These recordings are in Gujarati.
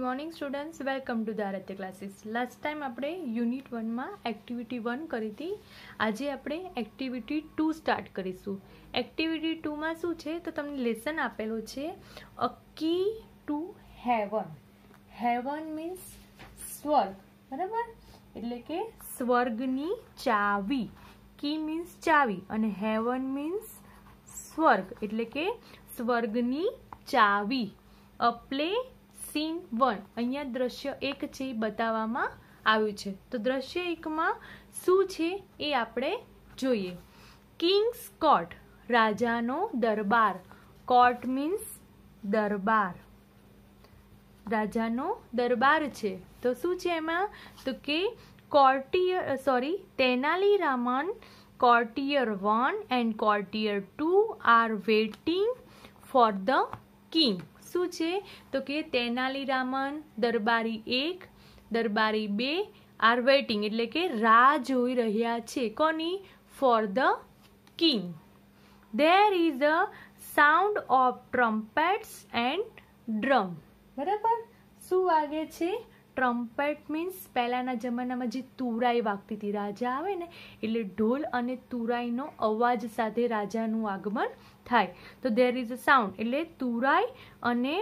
good morning students welcome to દારાત્ય ક્લાસીસ લાસ્ટ ટાઈમ આપણે યુનિટ વનમાં એક્ટિવિટી વન કરી હતી આજે આપણે એક્ટિવિટી ટુ સ્ટાર્ટ કરીશું એક્ટિવિટી ટુમાં શું છે તો તમને લેસન આપેલો છે a key to heaven heaven means સ્વર્ગ બરાબર એટલે કે સ્વર્ગની ચાવી કી મીન્સ ચાવી અને હેવન મીન્સ સ્વર્ગ એટલે કે સ્વર્ગની ચાવી અ પ્લે સીન વન અહીંયા દ્રશ્ય એક છે એ બતાવવામાં આવ્યું છે તો દ્રશ્ય એકમાં શું છે એ આપણે જોઈએ કિંગ્સ કોર્ટ રાજાનો દરબાર કોર્ટ મીન્સ દરબાર રાજાનો દરબાર છે તો શું છે એમાં તો કે courtier sorry Tenali Raman courtier 1 and courtier 2 are waiting for the king શું છે તો કે તેનાલીરામન દરબારી એક દરબારી બે આર વેટિંગ એટલે કે રાહ જોઈ રહ્યા છે કોની for the king there is a sound of trumpets and drum બરાબર શું વાગે છે ટ્રમ્પેટ મીન્સ પહેલાંના જમાનામાં જે તુરાઈ વાગતી હતી રાજા આવે ને એટલે ઢોલ અને તુરાઈનો અવાજ સાથે રાજાનું આગમન થાય તો દેર ઇઝ અ સાઉન્ડ એટલે તુરાઈ અને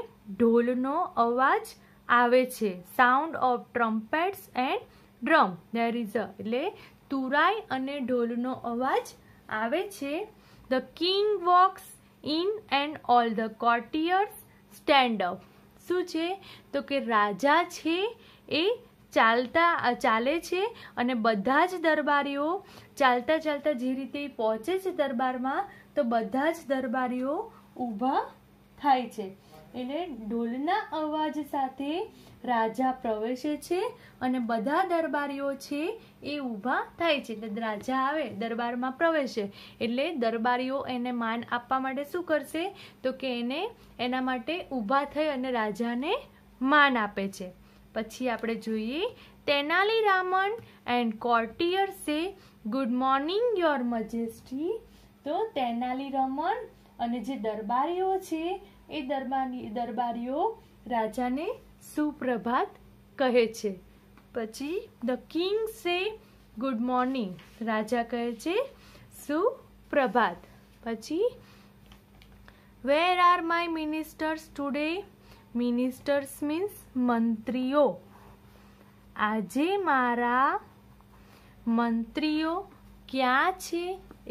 ઢોલનો અવાજ આવે છે sound of trumpets and drum there is a એટલે તુરાઈ અને ઢોલનો અવાજ આવે છે the king walks in and all the courtiers stand up શું છે તો કે રાજા છે એ ચાલતા ચાલે છે અને બધા જ દરબારીઓ ચાલતા ચાલતા જે રીતે પહોંચે છે દરબારમાં તો બધા જ દરબારીઓ ઊભા થાય છે એને ઢોલના અવાજ સાથે રાજા પ્રવેશે છે અને બધા દરબારીઓ છે એ ઊભા થાય છે એટલે રાજા આવે દરબારમાં પ્રવેશે એટલે દરબારીઓ એને માન આપવા માટે શું કરશે તો કે એને એના માટે ઊભા થઈ અને રાજાને માન આપે છે પછી આપણે જોઈએ તેનાલી રામન એન્ડ કોર્ટિયર સે ગુડ મોર્નિંગ યોર મજેસ્ટી તો તેનાલી રમન અને જે દરબારીઓ છે એ દરબારની દરબારીઓ રાજાને સુપ્રભાત કહે છે પછી the king say good morning રાજા કહે છે સુપ્રભાત પછી where are my ministers today ministers means મંત્રીઓ આજે મારા મંત્રીઓ ક્યાં છે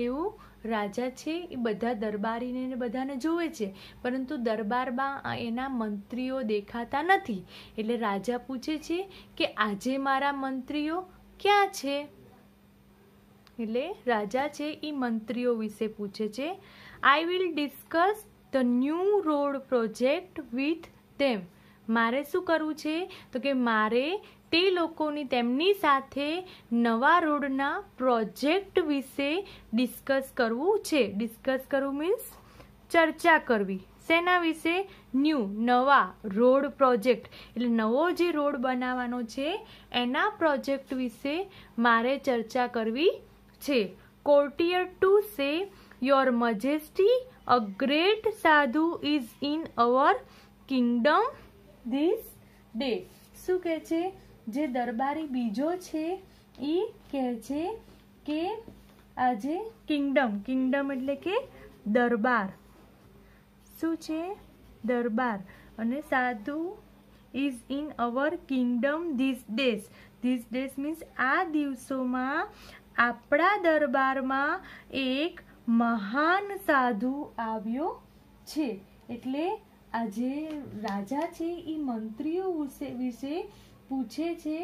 એવું રાજા છે એ બધા દરબારીને બધાને જોવે છે પરંતુ દરબારમાં એના મંત્રીઓ દેખાતા નથી એટલે રાજા પૂછે છે કે આજે મારા મંત્રીઓ ક્યાં છે એટલે રાજા છે એ મંત્રીઓ વિશે પૂછે છે I will discuss the new road project with them મારે શું કરવું છે તો કે મારે તે લોકોની તેમની સાથે નવા રોડના પ્રોજેક્ટ વિશે ડિસ્કસ કરવું છે ડિસ્કસ કરવું મીન્સ ચર્ચા કરવી શેના વિશે ન્યૂ નવા રોડ પ્રોજેક્ટ એટલે નવો જે રોડ બનાવવાનો છે એના પ્રોજેક્ટ વિશે મારે ચર્ચા કરવી છે courtier two say your majesty a great sadhu is in our kingdom these day શું કહે છે જે દરબારી બીજો છે એ કહે છે કે આજે કિંગડમ કિંગડમ એટલે કે દરબાર શું છે દરબાર અને sadhu is in our kingdom these days these days means આ દિવસોમાં આપણા દરબારમાં એક મહાન સાધુ આવ્યો છે એટલે આ જે રાજા છે એ મંત્રીઓ વિશે પૂછે છે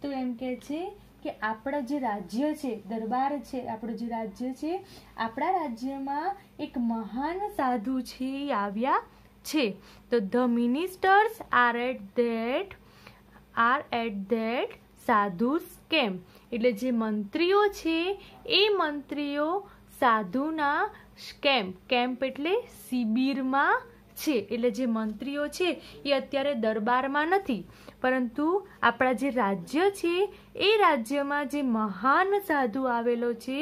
તો એમ કહે છે કે આપણા જે રાજ્ય છે દરબાર છે આપણું જે રાજ્ય છે આપણા રાજ્યમાં એક મહાન સાધુ છે એ આવ્યા છે તો the ministers are at that are at that sadhu કેમ એટલે જે મંત્રીઓ છે એ મંત્રીઓ સાધુના કેમ્પ કેમ્પ એટલે શિબિરમાં છે એટલે જે મંત્રીઓ છે એ અત્યારે દરબારમાં નથી પરંતુ આપણા જે રાજ્ય છે એ રાજ્યમાં જે મહાન સાધુ આવેલો છે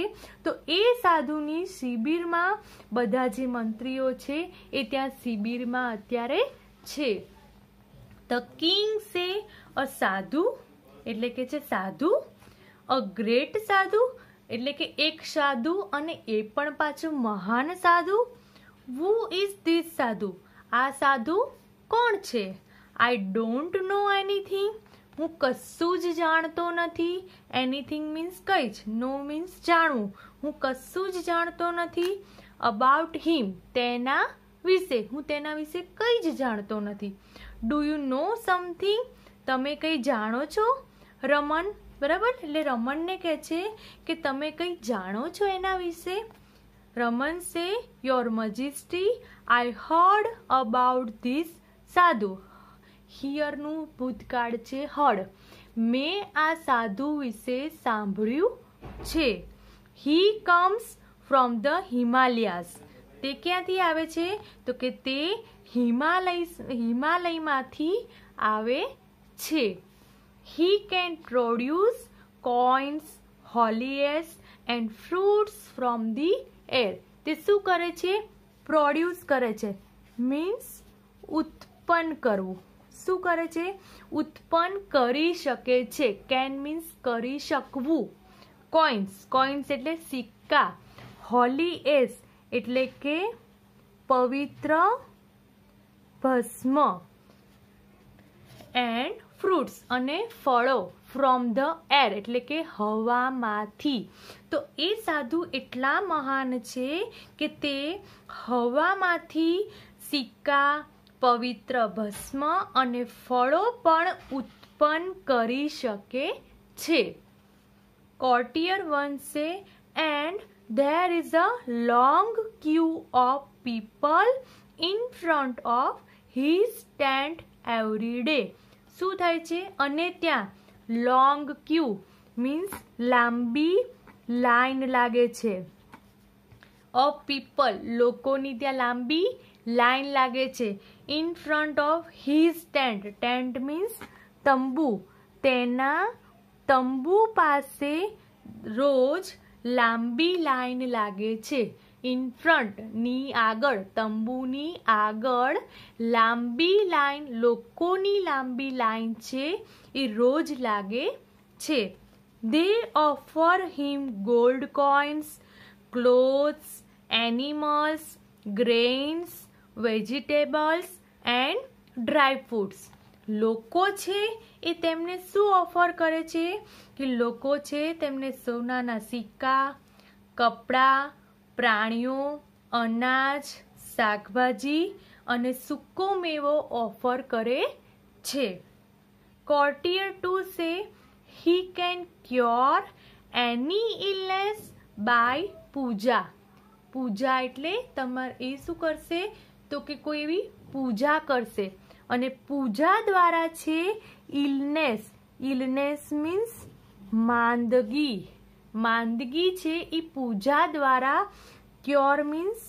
તો એ સાધુની શિબિરમાં બધા જે મંત્રીઓ છે એ ત્યાં શિબિરમાં અત્યારે છે ધ કિંગ સે અ સાધુ એટલે કે છે સાધુ અ ગ્રેટ સાધુ એટલે કે એક સાધુ અને એ પણ પાછું મહાન સાધુ વુ ઇઝ ધીસ સાધુ આ સાધુ કોણ છે આઈ ડોન્ટ નો એનીથિંગ હું કશું જ જાણતો નથી એનીથિંગ મીન્સ કંઈ જ નો મીન્સ જાણવું હું કશું જ જાણતો નથી અબાઉટ હિમ તેના વિશે હું તેના વિશે કંઈ જ જાણતો નથી ડુ યુ નો સમથિંગ તમે કંઈ જાણો છો રમન બરાબર એટલે રમણને કહે છે કે તમે કંઈ જાણો છો એના વિશે Raman say your majesty I heard about this sadhu હિયરનું ભૂતકાળ છે હર્ડ મેં આ સાધુ વિશે સાંભળ્યું છે he comes from the Himalayas તે ક્યાંથી આવે છે તો કે તે હિમાલય હિમાલયમાંથી આવે છે he can produce coins holies and fruits from the air તે શું કરે છે પ્રોડ્યુસ કરે છે મીન્સ ઉત્પન્ન કરવું શું કરે છે ઉત્પન્ન કરી શકે છે કેન મીન્સ કરી શકવું કોઈન્સ કોઈન્સ એટલે સિક્કા હોલી એસ એટલે કે પવિત્ર ભસ્મ એન્ડ ફ્રૂટ્સ અને ફળો ફ્રોમ ધ એર એટલે કે હવામાંથી તો એ સાધુ એટલા મહાન છે કે તે હવામાંથી સિક્કા પવિત્ર ભસ્મ અને ફળો પણ ઉત્પન્ન કરી શકે છે courtier one say and there is a long queue of people in front of his tent every day શું થાય છે અને ત્યાં લોંગ ક્યુ મીન્સ લાંબી લાઈન લાગે છે ઓફ પીપલ લોકોની ત્યાં લાંબી લાઈન લાગે છે in front of his tent tent means તંબુ તેના તંબુ પાસે રોજ લાંબી લાઈન લાગે છે ઇન ફ્રન્ટની આગળ તંબુની આગળ લાંબી લાઈન લોકોની લાંબી લાઈન છે એ રોજ લાગે છે they offer him gold coins clothes animals grains vegetables and dry fruits લોકો છે એ તેમને શું ઓફર કરે છે કે લોકો છે તેમને સોનાના સિક્કા કપડાં પ્રાણીઓ અનાજ શાકભાજી અને સૂકો મેવો ઓફર કરે છે courtier two say he can cure any illness by puja પૂજા એટલે તમારે એ શું કરશે તો કે કોઈ એવી પૂજા કરશે અને પૂજા દ્વારા છે ઇલનેસ ઇલનેસ મીન્સ માંદગી માંદગી છે એ પૂજા દ્વારા ક્યોર મીન્સ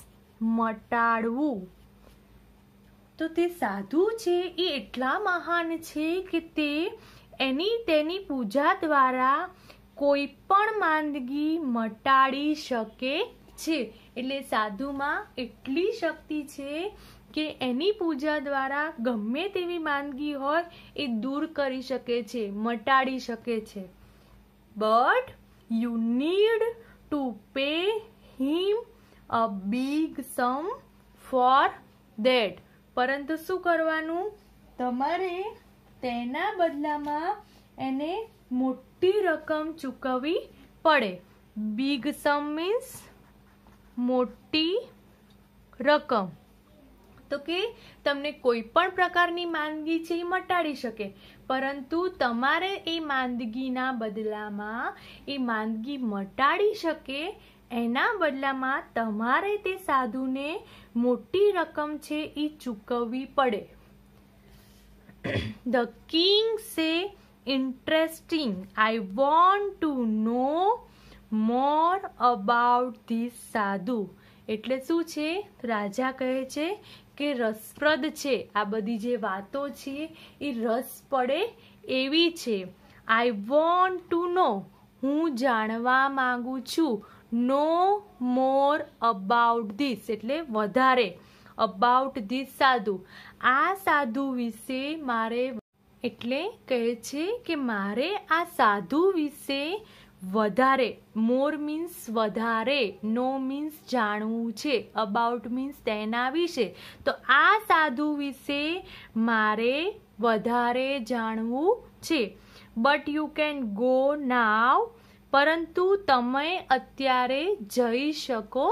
મટાડવું તો તે સાધુ છે એ એટલા મહાન છે કે તે એની તેની પૂજા દ્વારા કોઈ પણ માંદગી મટાડી શકે છે એટલે સાધુમાં એટલી શક્તિ છે કે એની પૂજા દ્વારા ગમે તેવી માંદગી હોય એ દૂર કરી શકે છે મટાડી શકે છે but you need to pay him a big sum for that પરંતુ શું કરવાનું તમારે તેના બદલામાં એને મોટી રકમ ચૂકવવી પડે બિગ સમ મીન્સ મોટી રકમ તો કે તમને કોઈ પણ પ્રકારની માંદગી છે એ મટાડી શકે પરંતુ તમારે એ માંદગીના બદલામાં એ માંદગી મટાડી શકે એના બદલામાં તમારે તે સાધુને મોટી રકમ છે એ ચૂકવવી પડે the king say interesting I want to know more about this sadhu એટલે શું છે રાજા કહે છે કે રસપ્રદ છે આ બધી જે વાતો છે એ રસ પડે એવી છે આઈ વોન્ટ ટુ નો હું જાણવા માગું છું નો મોર અબાઉટ ધીસ એટલે વધારે અબાઉટ ધીસ સાધુ આ સાધુ વિશે મારે એટલે કહે છે કે મારે આ સાધુ વિશે વધારે મોર મીન્સ વધારે નો મીન્સ જાણવું છે અબાઉટ મીન્સ તેના વિશે તો આ સાધુ વિશે મારે વધારે જાણવું છે but you can go now પરંતુ તમે અત્યારે જઈ શકો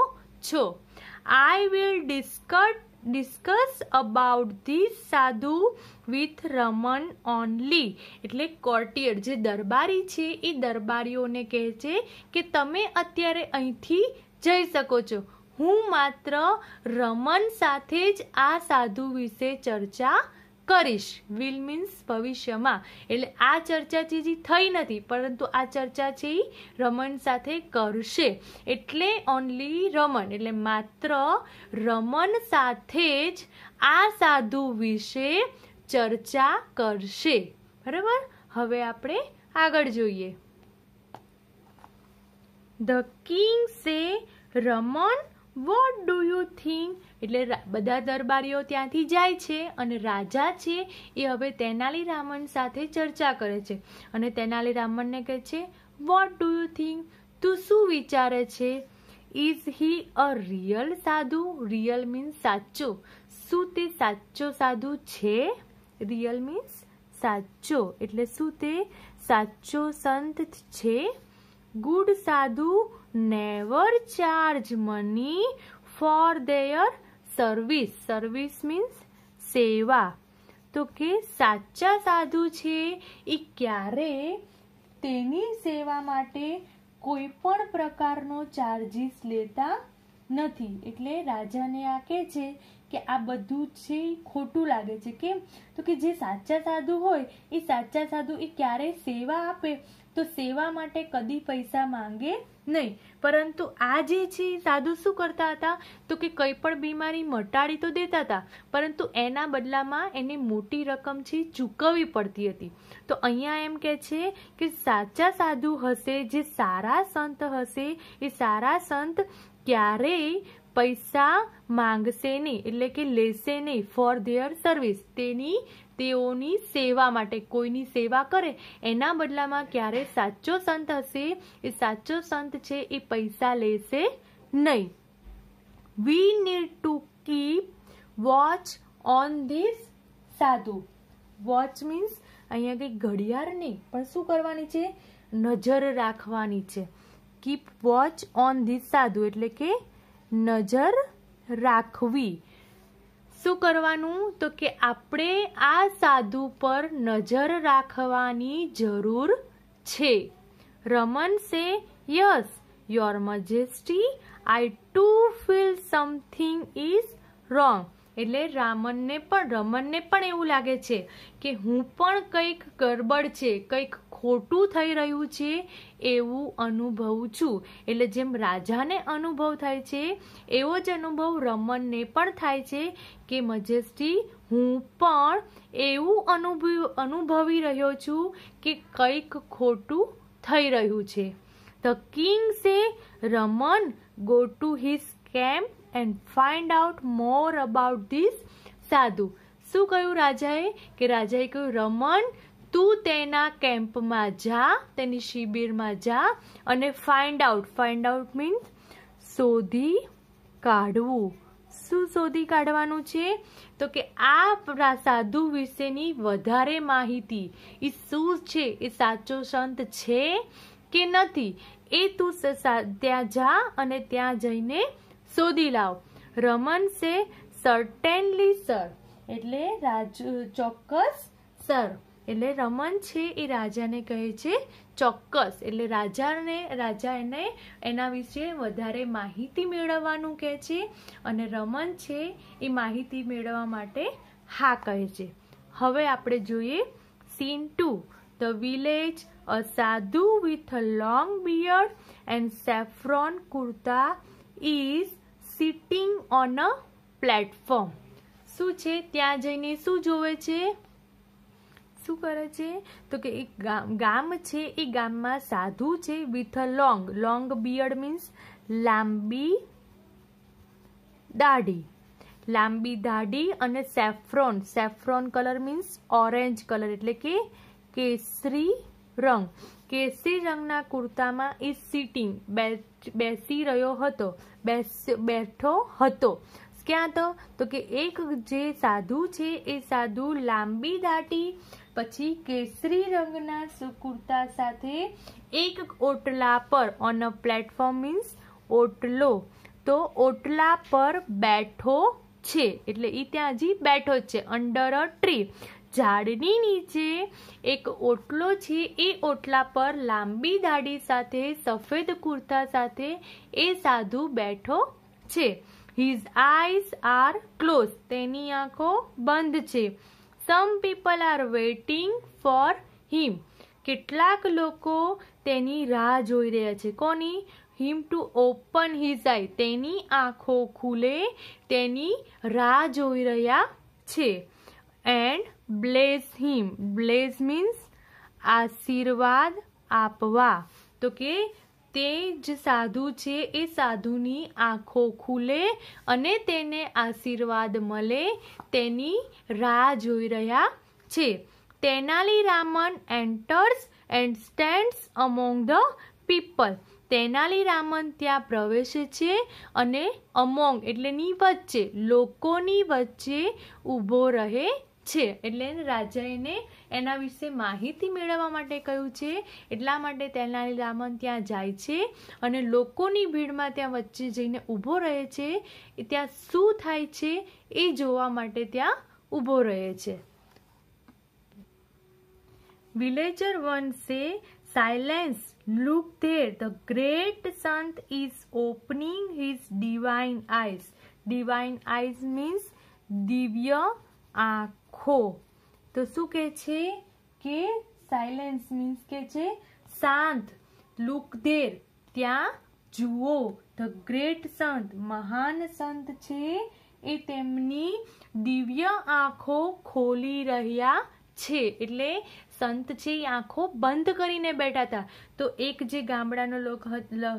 છો I will discuss discuss about this sadhu with Raman only એટલે કોર્ટિયર જે દરબારી છે એ દરબારીઓને કહે છે કે તમે અત્યારે અહીંથી જઈ શકો છો હું માત્ર રમન સાથે જ આ સાધુ વિશે ચર્ચા કરીશ વિલ મીન્સ ભવિષ્યમાં એટલે આ ચર્ચા છે જે થઈ નથી પરંતુ આ ચર્ચા છે એ રમણ સાથે કરશે એટલે ઓનલી રમણ એટલે માત્ર રમણ સાથે જ આ સાધુ વિશે ચર્ચા કરશે બરાબર હવે આપણે આગળ જોઈએ the king says Raman what do you think એટલે બધા દરબારીઓ ત્યાંથી જાય છે અને રાજા છે એ હવે તેનાલી રામન સાથે ચર્ચા કરે છે અને તેનાલી રામનને કહે છે વોટ ડુ યુ થિંક તું શું વિચારે છે is he a real sadhu real means સાચો શું તે સાચો સાધુ છે રિયલ મીન્સ સાચો એટલે શું તે સાચો સંત છે good sadhu never charge money for their service service means સેવા તો કે સાચા સાધુ છે એ ક્યારે તેની સેવા માટે કોઈ પણ પ્રકારનો ચાર્જીસ લેતા નથી એટલે રાજાને આ કહે છે કે આ બધું છે ખોટું લાગે છે કેમ તો કે જે સાચા સાધુ હોય એ સાચા સાધુ એ ક્યારેય સેવા આપે તો સેવા માટે કદી પૈસા માંગે નહીં પરંતુ આ જે છે સાધુ શું કરતા હતા તો કે કંઈ પણ બીમારી મટાડી તો દેતા હતા પરંતુ એના બદલામાં એને મોટી રકમ છે ચૂકવવી પડતી હતી તો અહીંયા એમ કહે છે કે સાચા સાધુ હશે જે સારા સંત હશે એ સારા સંત ક્યારેય પૈસા માંગશે નહીં એટલે કે લેશે નહીં ફોર ધેયર સર્વિસ તેની તેઓની સેવા માટે કોઈની સેવા કરે એના બદલામાં ક્યારે સાચો સંત હશે એ સાચો સંત છે એ પૈસા લેશે નહીં we need to keep watch on this sadhu watch means અહીંયા કંઈ ઘડિયાળ નહીં પણ શું કરવાની છે નજર રાખવાની છે keep watch on this sadhu એટલે કે નજર રાખવી શું કરવાનું તો કે આપણે આ સાધુ પર નજર રાખવાની જરૂર છે Raman says yes your majesty I too feel something is wrong એટલે રામનને પણ રમનને પણ એવું લાગે છે કે હું પણ કંઈક ગરબડ છે કંઈક ખોટું થઈ રહ્યું છે એવું અનુભવું છું એટલે જેમ રાજાને અનુભવ થાય છે એવો જ અનુભવ રમનને પણ થાય છે કે મજેસ્ટી હું પણ એવું અનુભવ અનુભવી રહ્યો છું કે કંઈક ખોટું થઈ રહ્યું છે the king says Raman go to his camp and find out more about this sadhu શું કહ્યું રાજાએ કે રાજાએ કહ્યું રમન તું તેના કેમ્પમાં જા તેની શિબિરમાં જા અને find out find out means શોધી કાઢવું શું શોધી કાઢવાનું છે તો કે આ સાધુ વિશેની વધારે માહિતી એ શું છે એ સાચો સંત છે કે નથી એ તું ત્યાં જા અને ત્યાં જઈને શોધી લાવ રમન છે સર્ટેનલી સર એટલે રાજ ચોક્કસ સર એટલે રમન છે એ રાજાને કહે છે ચોક્કસ એટલે રાજાને રાજા એને એના વિશે વધારે માહિતી મેળવવાનું કહે છે અને રમન છે એ માહિતી મેળવવા માટે હા કહે છે હવે આપણે જોઈએ scene two the village a sadhu with a long beard and saffron kurta is sitting on a platform શું છે ત્યાં જઈને શું જોવે છે શું કરે છે તો કે એક ગામ છે એ ગામમાં સાધુ છે with a long long beard means લાંબી દાઢી લાંબી દાઢી અને saffron saffron colour means orange colour એટલે કે કેસરી રંગ કેસરી રંગના કુર્તામાં ઇઝ સિટિંગ બેસી રહ્યો હતો બેઠો હતો ક્યાં તો તો કે એક જે સાધુ છે એ સાધુ લાંબી દાટી પછી કેસરી રંગના કુર્તા સાથે એક ઓટલા પર ઓન અ પ્લેટફોર્મ મીન્સ ઓટલો તો ઓટલા પર બેઠો છે એટલે એ ત્યાં હજી બેઠો જ છે અંડર અ ટ્રી ઝાડની નીચે એક ઓટલો છે એ ઓટલા પર લાંબી દાઢી સાથે સફેદ કુર્તા સાથે એ સાધુ બેઠો છે હિઝ આઈઝ આર ક્લોઝ તેની આંખો બંધ છે some people are waiting for him કેટલાક લોકો તેની રાહ જોઈ રહ્યા છે કોની him to open his eye તેની આંખો ખુલે તેની રાહ જોઈ રહ્યા છે and bless him bless means આશીર્વાદ આપવા તો કે તે જ સાધુ છે એ સાધુની આંખો ખુલે અને તેને આશીર્વાદ મળે તેની રાહ જોઈ રહ્યા છે Tenali Raman enters and stands among the people Tenali Raman ત્યાં પ્રવેશે છે અને અમોંગ એટલેની વચ્ચે લોકોની વચ્ચે ઊભો રહે છે એટલે એને રાજાએ એના વિશે માહિતી મેળવવા માટે કહ્યું છે એટલા માટે તેનાલી રામન ત્યાં જાય છે અને લોકોની ભીડમાં ત્યાં વચ્ચે જઈને ઊભો રહે છે ત્યાં શું થાય છે એ જોવા માટે ત્યાં ઊભો રહે છે villager one says silence look there the great sant is opening his divine eyes divine eyes means દિવ્ય આંખ ખો તો શું કહે છે કે સાયલેન્સ મીન્સ કે છે શાંત લુક દેર ત્યાં જુઓ ધ ગ્રેટ સંત મહાન સંત છે એ તેમની દિવ્ય આંખો ખોલી રહ્યા છે એટલે સંત છે એ આંખો બંધ કરીને બેઠા હતા તો એક જે ગામડાનો લોક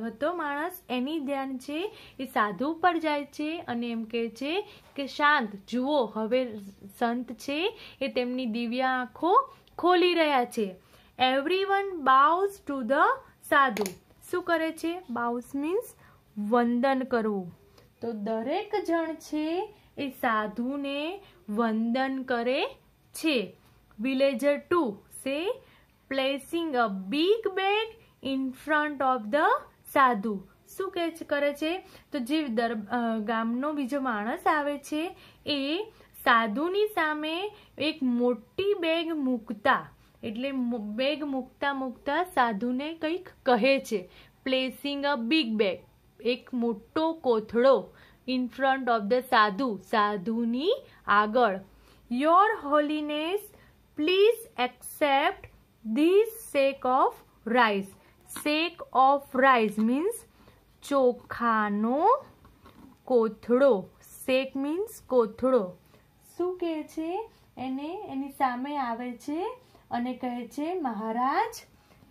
હતો માણસ એની ધ્યાન છે એ સાધુ પર જાય છે અને એમ કહે છે કે શાંત જુઓ હવે સંત છે એ તેમની દિવ્ય આંખો ખોલી રહ્યા છે everyone bows to the sadhu શું કરે છે બાઉસ મીન્સ વંદન કરવું તો દરેક જણ છે એ સાધુને વંદન કરે છે villager 2 say placing a big bag in front of the sadhu શું કહે છે કરે છે તો જે ગામનો બીજો માણસ આવે છે એ સાધુની સામે એક મોટી બેગ મૂકતા એટલે બેગ મૂકતા મૂકતા સાધુને કંઈક કહે છે પ્લેસિંગ અ બિગ બેગ એક મોટો કોથળો in front of the sadhu સાધુની આગળ your holiness please accept this sack of rice sack of rice means ચોખાનો કોથળો શેક મીન્સ કોથળો શું કહે છે એને એની સામે આવે છે અને કહે છે મહારાજ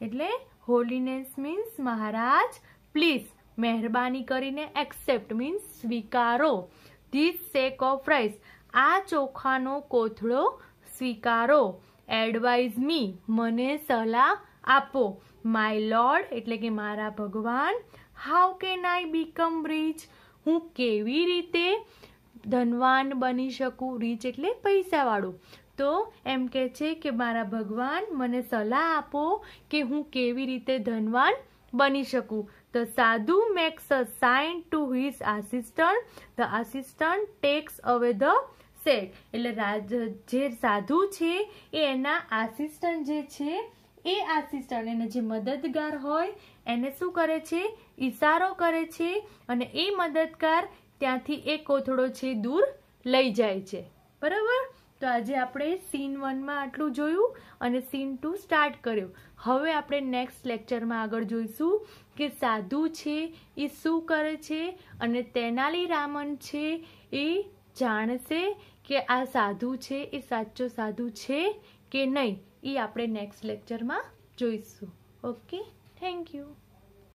એટલે હોલીનેસ મીન્સ મહારાજ પ્લીઝ મહેરબાની કરીને એક્સેપ્ટ મીન્સ સ્વીકારો ધીસ શેક ઓફ રાઈસ આ ચોખાનો કોથળો સ્વીકારો એડવાઇઝ મી મને સલાહ આપો માય લોર્ડ એટલે કે મારા ભગવાન how can I become rich હું કેવી રીતે ધનવાન બની શકું રીચ એટલે પૈસાવાળું તો એમ કહે છે કે મારા ભગવાન મને સલાહ આપો કે હું કેવી રીતે ધનવાન બની શકું the sadhu makes a sign to his assistant the assistant takes away the sack એટલે જે સાધુ છે એ એના આસિસ્ટન્ટ જે છે એ આસિસ્ટન્ટ એને જે મદદગાર હોય એને શું કરે છે ઇશારો કરે છે અને એ મદદગાર ત્યાંથી એ કોથળો છે દૂર લઈ જાય છે બરાબર તો આજે આપણે સીન વનમાં આટલું જોયું અને સીન ટુ સ્ટાર્ટ કર્યું હવે આપણે નેક્સ્ટ લેક્ચરમાં આગળ જોઈશું કે સાધુ છે એ શું કરે છે અને તેનાલી રામન છે એ જાણશે કે આ સાધુ છે એ સાચો સાધુ છે કે નહીં એ આપણે નેક્સ્ટ લેક્ચરમાં જોઈશું ઓકે થેન્ક યુ